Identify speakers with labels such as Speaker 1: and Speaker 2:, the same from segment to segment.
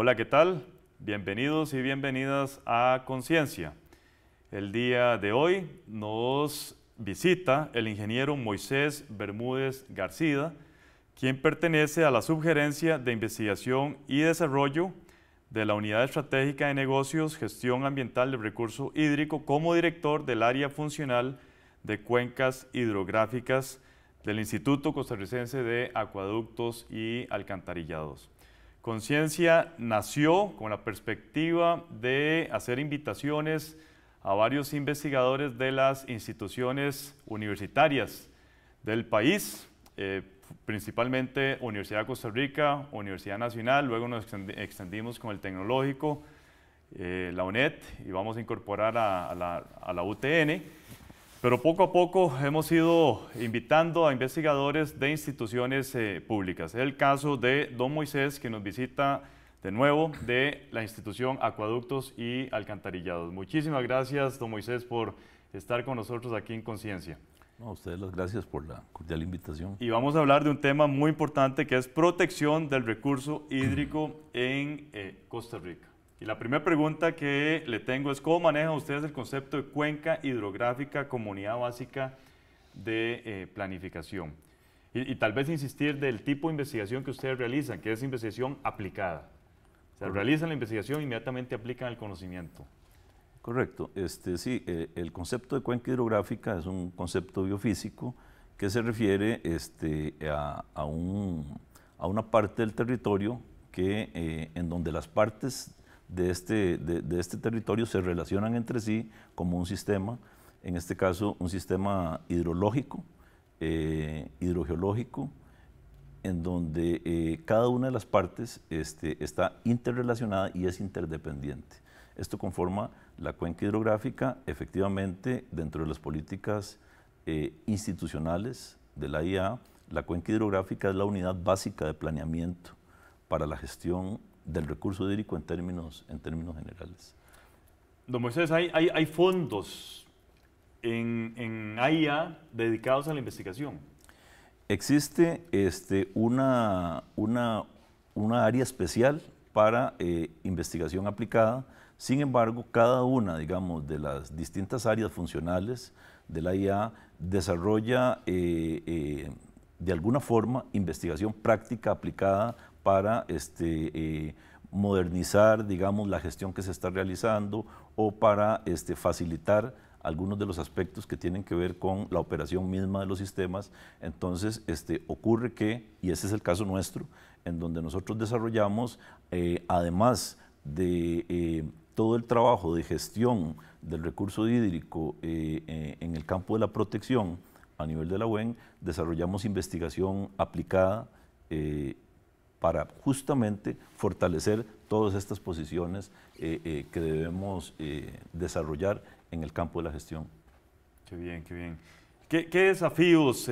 Speaker 1: Hola, ¿qué tal? Bienvenidos y bienvenidas a Conciencia. El día de hoy nos visita el ingeniero Moisés Bermúdez García, quien pertenece a la Subgerencia de Investigación y Desarrollo de la Unidad Estratégica de Negocios, Gestión Ambiental del Recurso Hídrico como director del área funcional de cuencas hidrográficas del Instituto Costarricense de Acueductos y Alcantarillados. Conciencia nació con la perspectiva de hacer invitaciones a varios investigadores de las instituciones universitarias del país, eh, principalmente Universidad de Costa Rica, Universidad Nacional, luego nos extendimos con el Tecnológico, eh, la UNED y vamos a incorporar a la UTN. Pero poco a poco hemos ido invitando a investigadores de instituciones eh, públicas. Es el caso de don Moisés, que nos visita de nuevo de la institución Acueductos y Alcantarillados. Muchísimas gracias, don Moisés, por estar con nosotros aquí en Conciencia.
Speaker 2: No, a ustedes las gracias por la cordial invitación. Y
Speaker 1: vamos a hablar de un tema muy importante que es protección del recurso hídrico en
Speaker 2: eh, Costa
Speaker 1: Rica. Y la primera pregunta que le tengo es, ¿cómo manejan ustedes el concepto de cuenca hidrográfica, comunidad básica de eh, planificación? Y, tal vez insistir del tipo de investigación que ustedes realizan, que es investigación aplicada. O sea, realizan la investigación e inmediatamente aplican el conocimiento.
Speaker 2: Correcto. Este, sí, eh, el concepto de cuenca hidrográfica es un concepto biofísico que se refiere este, a, una parte del territorio que, eh, en donde las partes de este, de, este territorio se relacionan entre sí como un sistema, en este caso un sistema hidrológico, eh, hidrogeológico, en donde eh, cada una de las partes este, está interrelacionada y es interdependiente. Esto conforma la cuenca hidrográfica, efectivamente, dentro de las políticas eh, institucionales de la IA, la cuenca hidrográfica es la unidad básica de planeamiento para la gestión del recurso hídrico en términos, en términos generales.
Speaker 1: Don Moisés, hay, fondos en, en AIA dedicados a la investigación.
Speaker 2: Existe este, una, área especial para eh, investigación aplicada. Sin embargo, cada una, digamos, de las distintas áreas funcionales de la IA desarrolla eh, eh, de alguna forma investigación práctica aplicada para este, eh, modernizar, digamos, la gestión que se está realizando o para este, facilitar algunos de los aspectos que tienen que ver con la operación misma de los sistemas. Entonces, este, ocurre que, y ese es el caso nuestro, en donde nosotros desarrollamos, eh, además de eh, todo el trabajo de gestión del recurso hídrico en el campo de la protección a nivel de la UEN, desarrollamos investigación aplicada para justamente fortalecer todas estas posiciones eh, eh, que debemos eh, desarrollar en el campo de la gestión. Qué bien, qué bien. ¿Qué, desafíos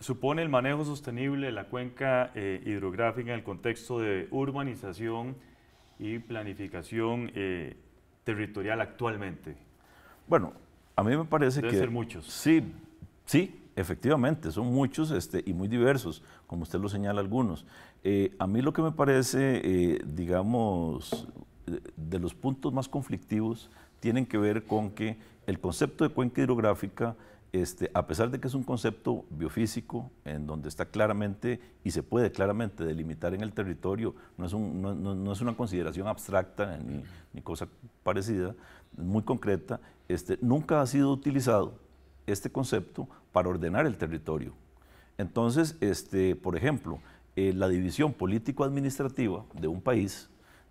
Speaker 1: supone el manejo sostenible de la cuenca hidrográfica en el contexto de urbanización y planificación territorial actualmente?
Speaker 2: Bueno, a mí me parece que... Deben ser muchos. Sí, sí, Efectivamente, son muchos este, y muy diversos, como usted lo señala algunos. Eh, a mí lo que me parece, eh, digamos, de los puntos más conflictivos tienen que ver con que el concepto de cuenca hidrográfica, este, a pesar de que es un concepto biofísico, en donde está claramente y se puede claramente delimitar en el territorio, no es, no, es una consideración abstracta ni, ni, cosa parecida, muy concreta, este, nunca ha sido utilizado este concepto para ordenar el territorio. Entonces, este, por ejemplo, eh, la división político-administrativa de un país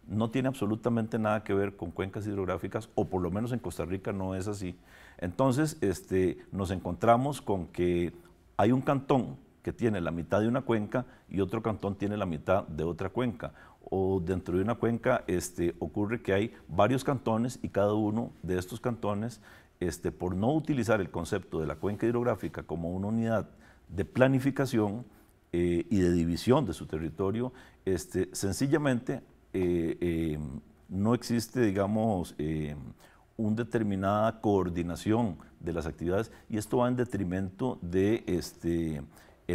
Speaker 2: no tiene absolutamente nada que ver con cuencas hidrográficas, o por lo menos en Costa Rica no es así. Entonces, este, nos encontramos con que hay un cantón que tiene la mitad de una cuenca y otro cantón tiene la mitad de otra cuenca. O dentro de una cuenca este, ocurre que hay varios cantones y cada uno de estos cantones este, por no utilizar el concepto de la cuenca hidrográfica como una unidad de planificación eh, y de división de su territorio, este, sencillamente eh, eh, no existe, digamos, una determinada coordinación de las actividades y esto va en detrimento de este,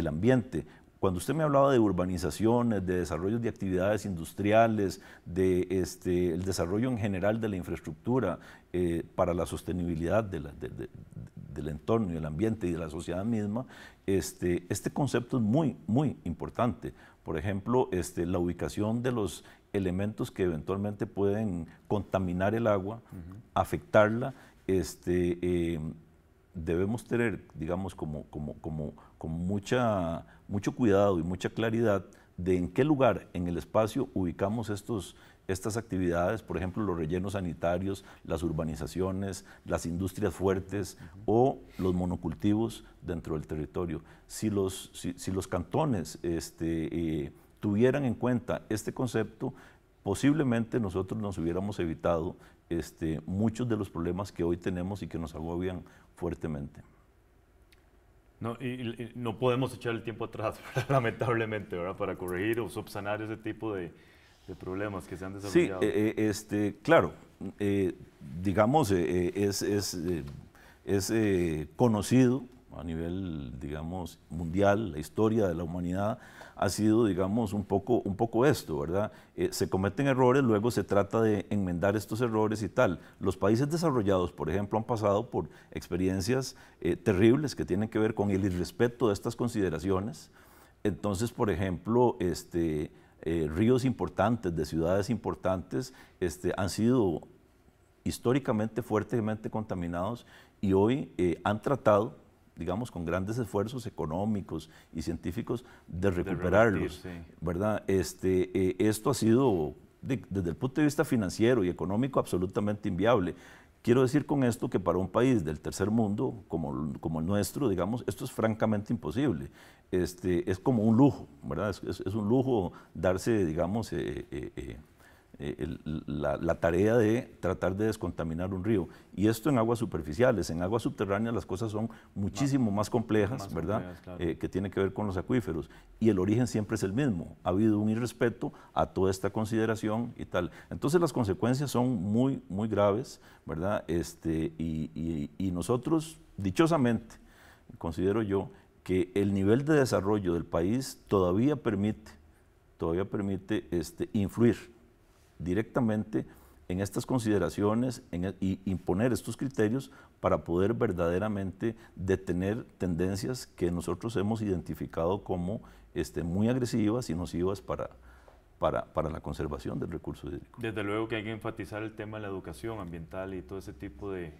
Speaker 2: ambiente. Cuando usted me hablaba de urbanizaciones, de desarrollo de actividades industriales, de este, el desarrollo en general de la infraestructura eh, para la sostenibilidad del entorno y del ambiente y de la sociedad misma, este, este concepto es muy, muy importante. Por ejemplo, este, la ubicación de los elementos que eventualmente pueden contaminar el agua, afectarla, este, eh, debemos tener, digamos, como, como, como, mucha, mucho cuidado y mucha claridad de en qué lugar en el espacio ubicamos estos, estas actividades, por ejemplo, los rellenos sanitarios, las urbanizaciones, las industrias fuertes o los monocultivos dentro del territorio. Si los, los cantones este, eh, tuvieran en cuenta este concepto, posiblemente nosotros nos hubiéramos evitado este, muchos de los problemas que hoy tenemos y que nos agobian fuertemente.
Speaker 1: No, y, no podemos echar el tiempo atrás, lamentablemente, ¿verdad? para corregir o subsanar ese tipo de, problemas que se han desarrollado. Sí, eh,
Speaker 2: eh, este, claro, eh, digamos, es, es, es conocido a nivel, digamos, mundial, la historia de la humanidad, ha sido, digamos, un poco, un poco esto, ¿verdad? Eh, se cometen errores, luego se trata de enmendar estos errores y tal. Los países desarrollados, por ejemplo, han pasado por experiencias eh, terribles que tienen que ver con el irrespeto de estas consideraciones. Entonces, por ejemplo, este, eh, ríos importantes, de ciudades importantes, este, han sido históricamente fuertemente contaminados y hoy han tratado digamos, con grandes esfuerzos económicos y científicos de recuperarlos, ¿verdad? Este, eh, esto ha sido, desde el punto de vista financiero y económico, absolutamente inviable. Quiero decir con esto que para un país del tercer mundo, como, como el nuestro, digamos, esto es francamente imposible. Este, es como un lujo, ¿verdad? Es, un lujo darse, digamos, eh, eh, eh, la, tarea de tratar de descontaminar un río. Y esto en aguas superficiales. En aguas subterráneas las cosas son muchísimo más, complejas, ¿verdad? Eh, que tiene que ver con los acuíferos. Y el origen siempre es el mismo. Ha habido un irrespeto a toda esta consideración y tal. Entonces las consecuencias son muy, muy graves, ¿verdad? Este, y, y nosotros, dichosamente, considero yo, que el nivel de desarrollo del país todavía permite, todavía permite este, influir directamente en estas consideraciones en, e, y imponer estos criterios para poder verdaderamente detener tendencias que nosotros hemos identificado como este, muy agresivas y nocivas para, para, la conservación del recurso hídrico.
Speaker 1: Desde luego que hay que enfatizar el tema de la educación ambiental y todo ese tipo de,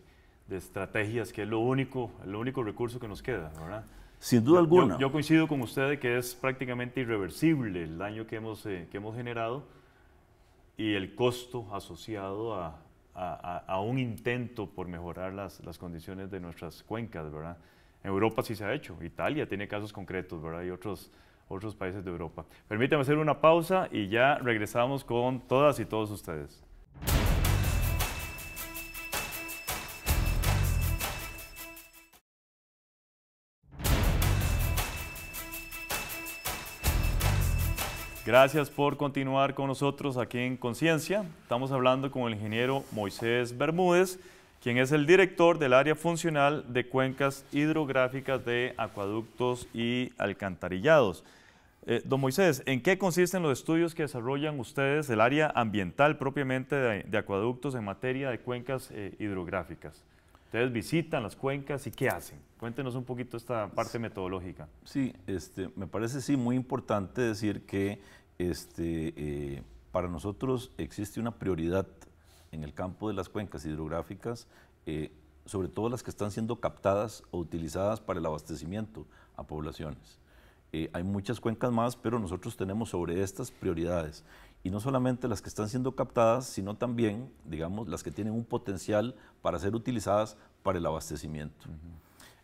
Speaker 1: estrategias, que es lo único, el único recurso que nos queda, ¿verdad?
Speaker 2: Sin duda alguna. Yo,
Speaker 1: coincido con usted de que es prácticamente irreversible el daño que hemos eh, generado y el costo asociado a, a, un intento por mejorar las, las, condiciones de nuestras cuencas, ¿verdad? En Europa sí se ha hecho, Italia tiene casos concretos, ¿verdad? Y otros, otros países de Europa. Permítanme hacer una pausa y ya regresamos con todas y todos ustedes. Gracias por continuar con nosotros aquí en Conciencia. Estamos hablando con el ingeniero Moisés Bermúdez, quien es el director del área funcional de cuencas hidrográficas de acueductos y alcantarillados. Eh, don Moisés, ¿en qué consisten los estudios que desarrollan ustedes del área ambiental propiamente de, acueductos en materia de cuencas eh, hidrográficas? Ustedes visitan las cuencas y qué hacen. Cuéntenos un poquito esta parte metodológica.
Speaker 2: Sí, este, me parece sí muy importante decir que este, eh, para nosotros existe una prioridad en el campo de las cuencas hidrográficas, eh, sobre todo las que están siendo captadas o utilizadas para el abastecimiento a poblaciones. Eh, hay muchas cuencas más, pero nosotros tenemos sobre estas prioridades. Y no solamente las que están siendo captadas, sino también, digamos, las que tienen un potencial para ser utilizadas para el abastecimiento.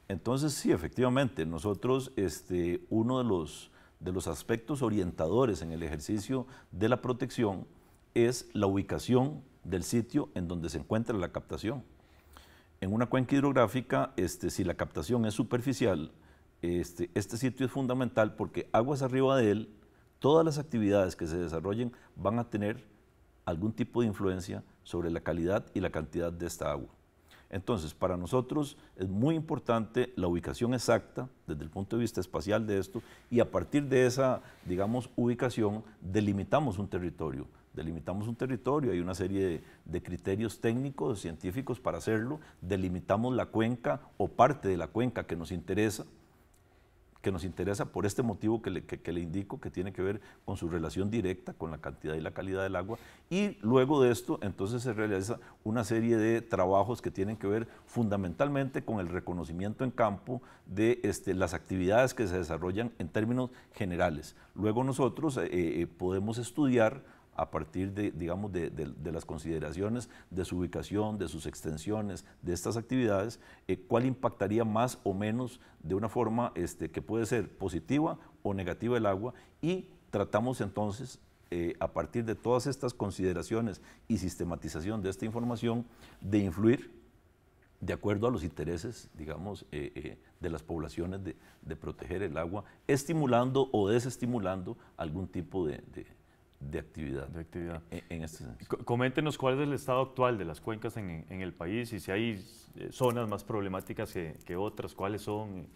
Speaker 2: Entonces, sí, efectivamente, nosotros, este, uno de los de los aspectos orientadores en el ejercicio de la protección es la ubicación del sitio en donde se encuentra la captación. En una cuenca hidrográfica, este, si la captación es superficial, este, este sitio es fundamental porque aguas arriba de él, todas las actividades que se desarrollen van a tener algún tipo de influencia sobre la calidad y la cantidad de esta agua. Entonces, para nosotros es muy importante la ubicación exacta desde el punto de vista espacial de esto y a partir de esa, digamos, ubicación delimitamos un territorio. Delimitamos un territorio, hay una serie de, criterios técnicos, científicos para hacerlo, delimitamos la cuenca o parte de la cuenca que nos interesa, que nos interesa por este motivo que le, que, indico, que tiene que ver con su relación directa con la cantidad y la calidad del agua. Y luego de esto, entonces se realiza una serie de trabajos que tienen que ver fundamentalmente con el reconocimiento en campo de este, las actividades que se desarrollan en términos generales. Luego nosotros eh, eh, podemos estudiar a partir de, digamos, de, las consideraciones de su ubicación, de sus extensiones, de estas actividades, eh, cuál impactaría más o menos de una forma este, que puede ser positiva o negativa el agua y tratamos entonces eh, a partir de todas estas consideraciones y sistematización de esta información de influir de acuerdo a los intereses, digamos, eh, de las poblaciones de, proteger el agua, estimulando o desestimulando algún tipo de de actividad. De actividad. E-, en, este eh, Coméntenos cuál es el estado actual de las cuencas en, el país
Speaker 1: y si hay eh, zonas más problemáticas que, que otras, cuáles son en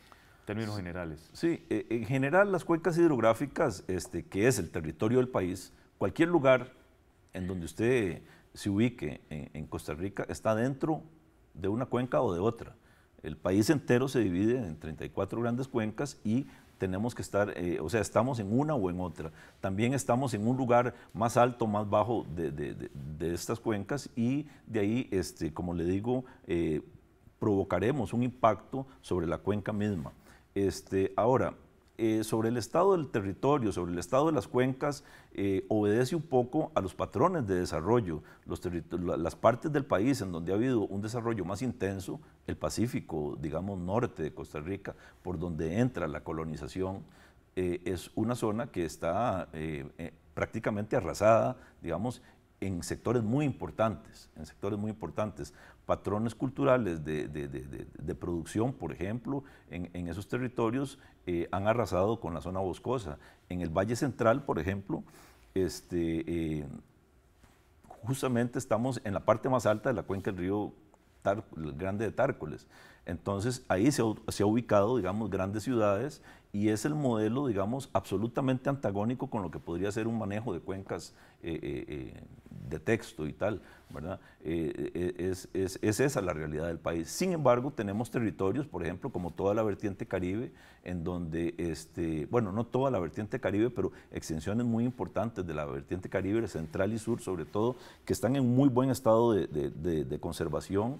Speaker 1: términos generales.
Speaker 2: Sí, eh, en general las cuencas hidrográficas, este, que es el territorio del país, cualquier lugar en donde usted se ubique en, Costa Rica está dentro de una cuenca o de otra. El país entero se divide en 34 grandes cuencas y tenemos que estar, eh, o sea, estamos en una o en otra. También estamos en un lugar más alto, más bajo de, estas cuencas y de ahí, este, como le digo, eh, provocaremos un impacto sobre la cuenca misma. Este, ahora, eh, sobre el estado del territorio, sobre el estado de las cuencas, eh, obedece un poco a los patrones de desarrollo. las partes del país en donde ha habido un desarrollo más intenso, el Pacífico, digamos, norte de Costa Rica, por donde entra la colonización, eh, es una zona que está prácticamente arrasada, digamos, en sectores muy importantes, en sectores muy importantes, patrones culturales de, de, de, producción, por ejemplo, en, esos territorios eh, han arrasado con la zona boscosa. En el Valle Central, por ejemplo, este, eh, justamente estamos en la parte más alta de la cuenca del río Grande de Tárcoles. Entonces ahí se, ha ubicado, digamos, grandes ciudades y es el modelo, digamos, absolutamente antagónico con lo que podría ser un manejo de cuencas eh, eh, eh, de texto y tal, ¿verdad? es, esa la realidad del país. Sin embargo, tenemos territorios, por ejemplo, como toda la vertiente caribe, en donde, este, bueno, no toda la vertiente caribe, pero extensiones muy importantes de la vertiente caribe central y sur, sobre todo, que están en muy buen estado de conservación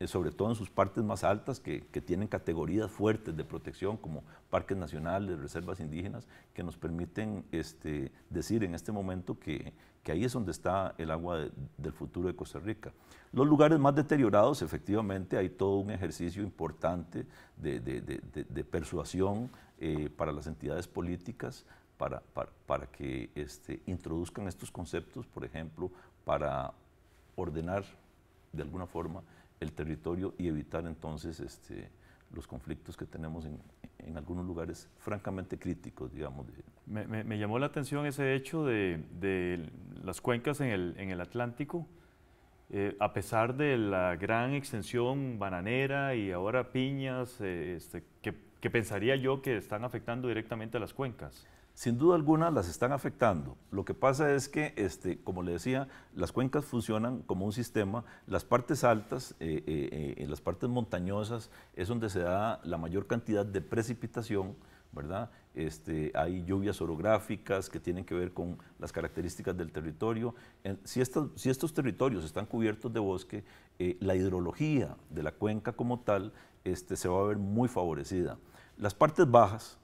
Speaker 2: eh, sobre todo en sus partes más altas, que, tienen categorías fuertes de protección, como parques nacionales, reservas indígenas, que nos permiten este, decir en este momento que, ahí es donde está el agua del futuro de Costa Rica. Los lugares más deteriorados, efectivamente, hay todo un ejercicio importante de, persuasión eh, para las entidades políticas. Para, que este, introduzcan estos conceptos, por ejemplo, para ordenar de alguna forma el territorio y evitar entonces este, los conflictos que tenemos en, algunos lugares francamente críticos, digamos.
Speaker 1: Me, llamó la atención ese hecho de, las cuencas en el Atlántico eh, a pesar de la gran extensión bananera y ahora piñas, eh, este, que, pensaría yo que están afectando directamente a las cuencas.
Speaker 2: Sin duda alguna las están afectando. Lo que pasa es que, este, como le decía, las cuencas funcionan como un sistema. Las partes altas, eh, en las partes montañosas, es donde se da la mayor cantidad de precipitación ¿verdad? Este, hay lluvias orográficas que tienen que ver con las características del territorio. si, estos, territorios están cubiertos de bosque, eh, la hidrología de la cuenca como tal este, se va a ver muy favorecida. Las partes bajas,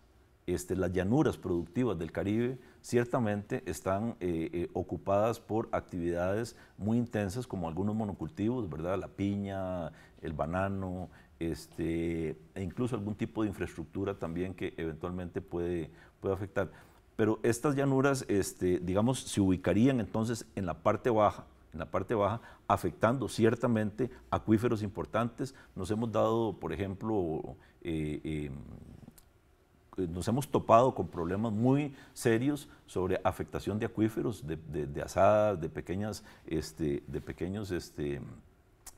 Speaker 2: este, las llanuras productivas del Caribe ciertamente están eh, eh, ocupadas por actividades muy intensas como algunos monocultivos, La piña, el banano, este, e incluso algún tipo de infraestructura también que eventualmente puede, puede afectar. Pero estas llanuras, este, digamos, se ubicarían entonces en la parte baja, en la parte baja, afectando ciertamente acuíferos importantes. Nos hemos dado, por ejemplo, eh, em, nos hemos topado con problemas muy serios sobre afectación de acuíferos, de, asadas, de pequeñas, este, de pequeños, este,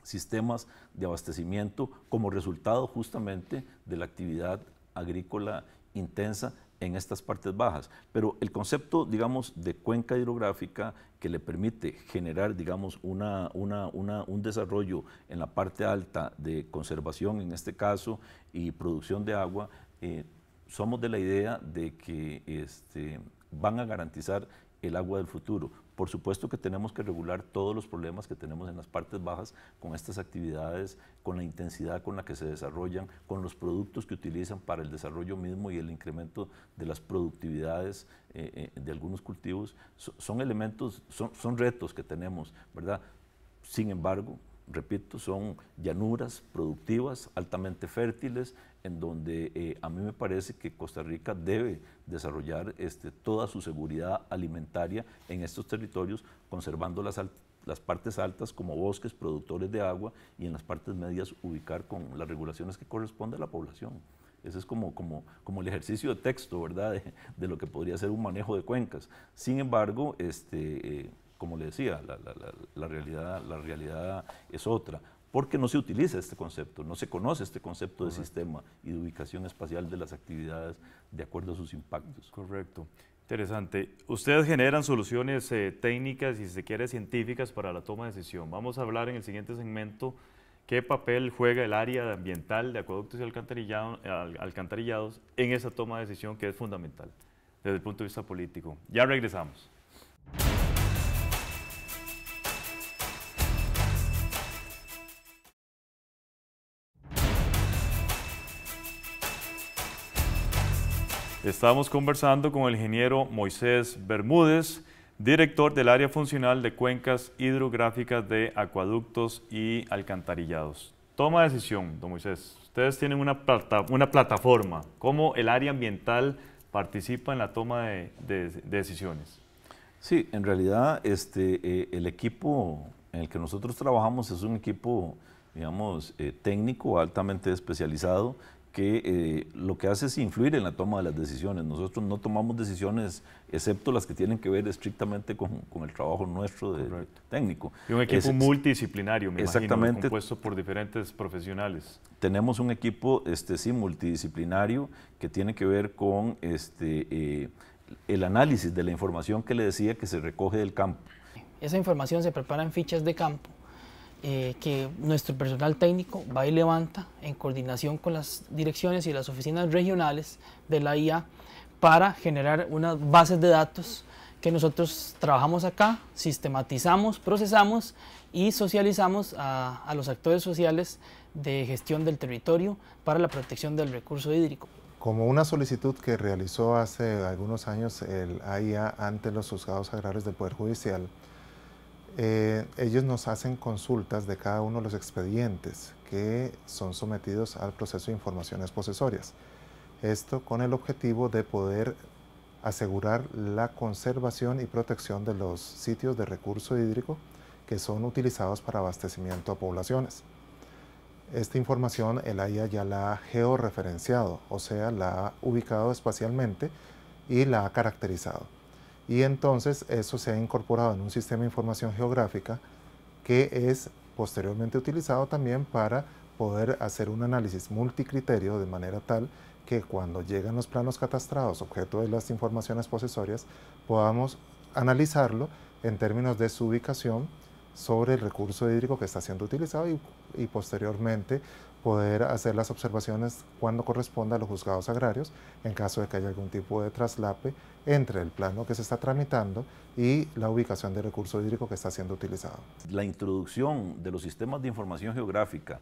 Speaker 2: sistemas de abastecimiento como resultado justamente de la actividad agrícola intensa en estas partes bajas. Pero el concepto, digamos, de cuenca hidrográfica que le permite generar, digamos, un desarrollo en la parte alta de conservación, en este caso, y producción de agua, eh, somos de la idea de que este, van a garantizar el agua del futuro. Por supuesto que tenemos que regular todos los problemas que tenemos en las partes bajas con estas actividades, con la intensidad con la que se desarrollan, con los productos que utilizan para el desarrollo mismo y el incremento de las productividades eh, eh, de algunos cultivos. son elementos, son, son retos que tenemos, ¿verdad? Sin embargo, repito, son llanuras productivas, altamente fértiles, en donde eh, a mí me parece que Costa Rica debe desarrollar este, toda su seguridad alimentaria en estos territorios, conservando las, las partes altas como bosques productores de agua y en las partes medias ubicar con las regulaciones que corresponde a la población. Ese es como, como, como el ejercicio de texto, ¿verdad?, de, lo que podría ser un manejo de cuencas. Sin embargo, este... Eh, como le decía, la, realidad, la realidad es otra, porque no se utiliza este concepto, no se conoce este concepto de sistema y de ubicación espacial de las actividades de acuerdo a sus impactos. Correcto. Interesante. Ustedes generan soluciones eh,
Speaker 1: técnicas y, si se quiere, científicas para la toma de decisión. Vamos a hablar en el siguiente segmento qué papel juega el área ambiental de acueductos y alcantarillados en esa toma de decisión que es fundamental desde el punto de vista político. Ya regresamos. Estamos conversando con el ingeniero Moisés Bermúdez, director del área funcional de cuencas hidrográficas de acueductos y alcantarillados. Toma decisión, don Moisés. Ustedes tienen una, una plataforma. ¿Cómo el área ambiental participa en la toma de, decisiones?
Speaker 2: Sí, en realidad este, eh, el equipo en el que nosotros trabajamos es un equipo, digamos, eh, técnico, altamente especializado, que eh, lo que hace es influir en la toma de las decisiones. Nosotros no tomamos decisiones excepto las que tienen que ver estrictamente con, el trabajo nuestro de técnico. Y un equipo multidisciplinario, me exactamente, imagino, compuesto por
Speaker 1: diferentes profesionales.
Speaker 2: Tenemos un equipo, este, sí, multidisciplinario que tiene que ver con este, eh, el análisis de la información que le decía que se recoge del campo.
Speaker 3: Esa información se prepara en fichas de campo eh, que nuestro personal técnico va y levanta en coordinación con las direcciones y las oficinas regionales de la IA para generar unas bases de datos que nosotros trabajamos acá, sistematizamos, procesamos y socializamos a, a los actores sociales de gestión del territorio para la protección del recurso hídrico. Como una solicitud que realizó hace algunos años el AIA ante los juzgados agrarios del Poder Judicial, eh, ellos nos hacen consultas de cada uno de los expedientes que son sometidos al proceso de informaciones posesorias. Esto con el objetivo de poder asegurar la conservación y protección de los sitios de recurso hídrico que son utilizados para abastecimiento a poblaciones. Esta información el AIA ya la ha georreferenciado, o sea, la ha ubicado espacialmente y la ha caracterizado y entonces eso se ha incorporado en un sistema de información geográfica que es posteriormente utilizado también para poder hacer un análisis multicriterio de manera tal que cuando llegan los planos catastrados, objeto de las informaciones posesorias, podamos analizarlo en términos de su ubicación sobre el recurso hídrico que está siendo utilizado y, y posteriormente poder hacer las observaciones cuando corresponda a los juzgados agrarios, en caso de que haya algún tipo de traslape entre el plano que se está tramitando y la ubicación del recurso hídrico que está siendo utilizado.
Speaker 2: La introducción de los sistemas de información geográfica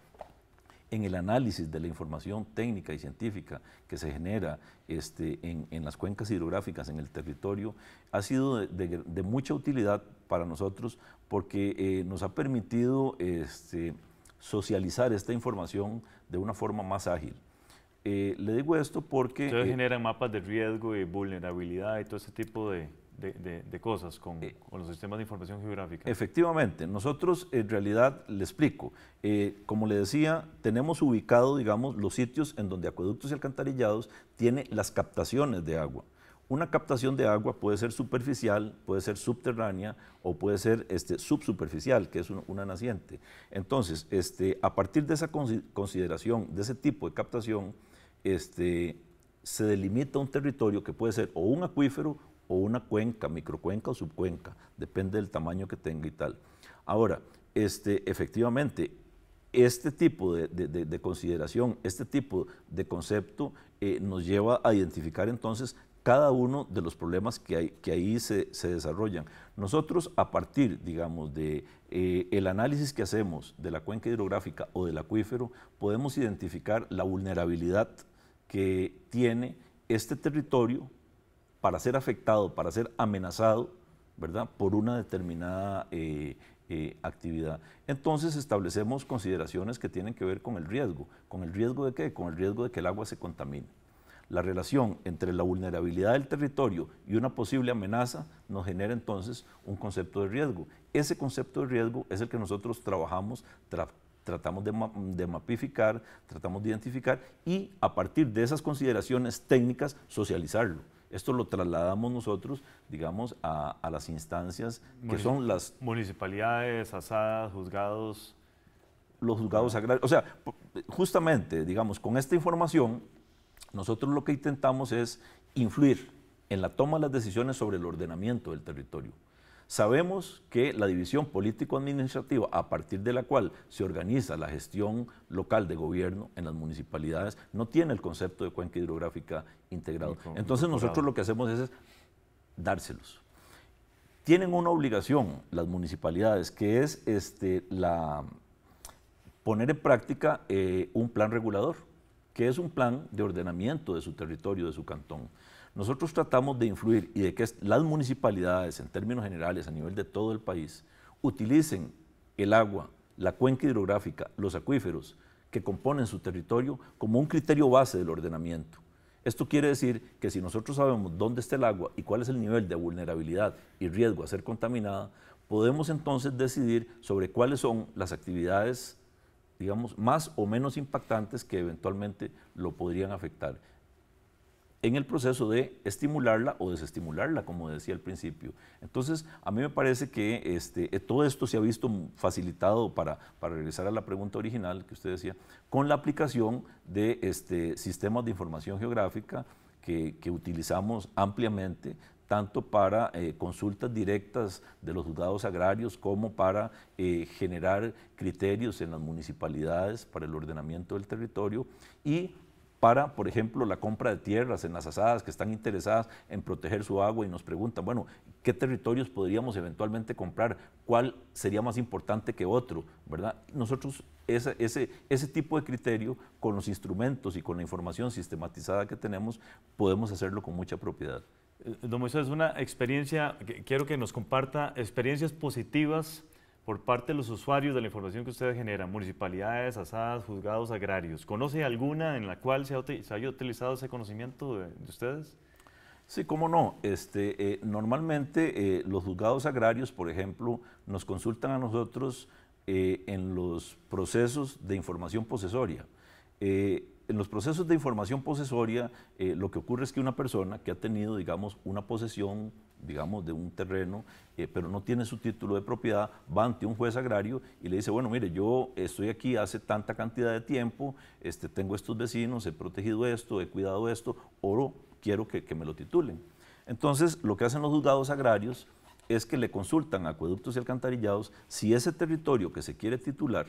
Speaker 2: en el análisis de la información técnica y científica que se genera este, en, en, las cuencas hidrográficas, en el territorio, ha sido de, de, mucha utilidad para nosotros porque eh, nos ha permitido... Este, socializar esta información de una forma más ágil. Eh, le digo esto porque... Ustedes eh, generan
Speaker 1: mapas de riesgo y vulnerabilidad y todo ese tipo de, cosas eh, con, los sistemas
Speaker 2: de información geográfica. Efectivamente, nosotros en realidad, le explico, como le decía, tenemos ubicado, digamos, los sitios en donde acueductos y alcantarillados tiene las captaciones de agua. Una captación de agua puede ser superficial, puede ser subterránea o puede ser este, subsuperficial, que es una naciente. Entonces, este, a partir de esa consideración, de ese tipo de captación, este, se delimita un territorio que puede ser o un acuífero o una cuenca, microcuenca o subcuenca, depende del tamaño que tenga y tal. Ahora, este, efectivamente, este tipo de, consideración, este tipo de concepto eh, nos lleva a identificar entonces cada uno de los problemas que, hay, que ahí se, desarrollan. Nosotros, a partir, digamos, de eh, análisis que hacemos de la cuenca hidrográfica o del acuífero, podemos identificar la vulnerabilidad que tiene este territorio para ser afectado, para ser amenazado, ¿verdad?, por una determinada eh, eh, actividad. Entonces establecemos consideraciones que tienen que ver con el riesgo. ¿Con el riesgo de qué? Con el riesgo de que el agua se contamine. La relación entre la vulnerabilidad del territorio y una posible amenaza nos genera entonces un concepto de riesgo. Ese concepto de riesgo es el que nosotros trabajamos, tratamos de, mapificar, tratamos de identificar y a partir de esas consideraciones técnicas socializarlo. Esto lo trasladamos nosotros, digamos, a, las instancias que son las... Municipalidades, asadas, juzgados los juzgados agrarios. O sea, justamente, digamos, con esta información nosotros lo que intentamos es influir en la toma de las decisiones sobre el ordenamiento del territorio. Sabemos que la división político-administrativa, a partir de la cual se organiza la gestión local de gobierno en las municipalidades, no tiene el concepto de cuenca hidrográfica integrado. Entonces nosotros lo que hacemos es, dárselos. Tienen una obligación las municipalidades, que es este, la, poner en práctica eh, un plan regulador que es un plan de ordenamiento de su territorio, de su cantón. Nosotros tratamos de influir y de que las municipalidades, en términos generales, a nivel de todo el país, utilicen el agua, la cuenca hidrográfica, los acuíferos que componen su territorio como un criterio base del ordenamiento. Esto quiere decir que si nosotros sabemos dónde está el agua y cuál es el nivel de vulnerabilidad y riesgo a ser contaminada, podemos entonces decidir sobre cuáles son las actividades digamos, más o menos impactantes que eventualmente lo podrían afectar en el proceso de estimularla o desestimularla, como decía al principio. Entonces, a mí me parece que este, eh, todo esto se ha visto facilitado, para, regresar a la pregunta original que usted decía, con la aplicación de este, sistemas de información geográfica que utilizamos ampliamente, tanto para eh, consultas directas de los juzgados agrarios como para eh, generar criterios en las municipalidades para el ordenamiento del territorio y para, por ejemplo, la compra de tierras en las asadas que están interesadas en proteger su agua y nos preguntan, bueno, ¿qué territorios podríamos eventualmente comprar? ¿Cuál sería más importante que otro? ¿Verdad? Nosotros ese tipo de criterio, con los instrumentos y con la información sistematizada que tenemos, podemos hacerlo con mucha propiedad.
Speaker 1: Eh, don Moisés, una experiencia, que quiero que nos comparta experiencias positivas por parte de los usuarios de la información que ustedes generan, municipalidades, asadas, juzgados agrarios. ¿Conoce alguna en la cual se, haya utilizado ese conocimiento de,
Speaker 2: ustedes? Sí, cómo no. Este, eh, normalmente eh, los juzgados agrarios, por ejemplo, nos consultan a nosotros en los procesos de información posesoria en los procesos de información posesoria, eh, lo que ocurre es que una persona que ha tenido, digamos, una posesión, digamos, de un terreno, eh, pero no tiene su título de propiedad, va ante un juez agrario y le dice, bueno, mire, yo estoy aquí hace tanta cantidad de tiempo, este, tengo estos vecinos, he protegido esto, he cuidado esto, oro, quiero que, que me lo titulen. Entonces, lo que hacen los juzgados agrarios es que le consultan a acueductos y alcantarillados si ese territorio que se quiere titular,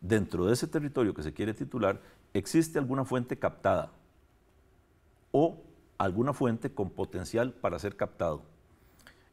Speaker 2: dentro de ese territorio que se quiere titular, existe alguna fuente captada o alguna fuente con potencial para ser captado.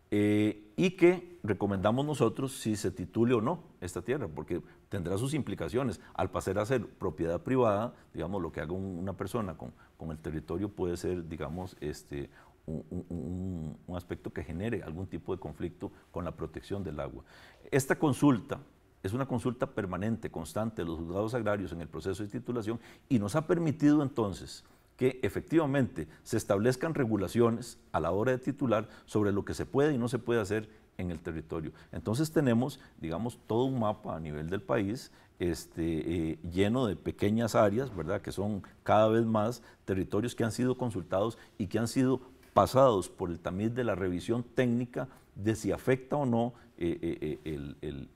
Speaker 2: Eh, y que recomendamos nosotros si se titule o no esta tierra, porque tendrá sus implicaciones. Al pasar a ser propiedad privada, digamos, lo que haga una persona con, el territorio puede ser, digamos, este, un aspecto que genere algún tipo de conflicto con la protección del agua. Esta consulta es una consulta permanente, constante de los juzgados agrarios en el proceso de titulación y nos ha permitido entonces que efectivamente se establezcan regulaciones a la hora de titular sobre lo que se puede y no se puede hacer en el territorio. Entonces tenemos, digamos, todo un mapa a nivel del país este, eh, lleno de pequeñas áreas, ¿verdad? Que son cada vez más territorios que han sido consultados y que han sido pasados por el tamiz de la revisión técnica de si afecta o no eh, eh, eh, el,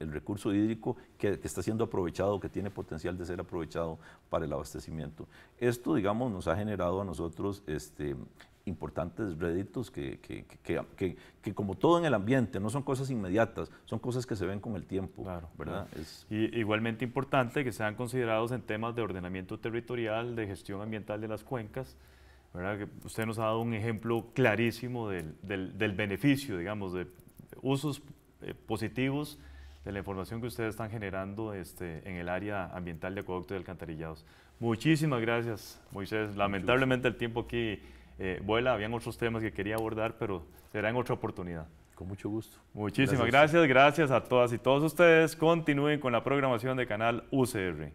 Speaker 2: el, recurso hídrico que, está siendo aprovechado, que tiene potencial de ser aprovechado para el abastecimiento. Esto, digamos, nos ha generado a nosotros este, importantes réditos que, que, que, como todo en el ambiente, no son cosas inmediatas, son cosas que se ven con el tiempo. Claro, ¿verdad? Es...
Speaker 1: Y, igualmente importante que sean considerados en temas de ordenamiento territorial, de gestión ambiental de las cuencas. ¿verdad? Que usted nos ha dado un ejemplo clarísimo del, del, del beneficio, digamos, de usos eh, positivos de la información que ustedes están generando este, en el área ambiental de acueductos y alcantarillados. Muchísimas gracias, Moisés. Lamentablemente el tiempo aquí eh, vuela, habían otros temas que quería abordar, pero será en otra oportunidad. Con mucho gusto. Muchísimas gracias, gracias a todas y todos ustedes. Continúen con la programación de Canal UCR.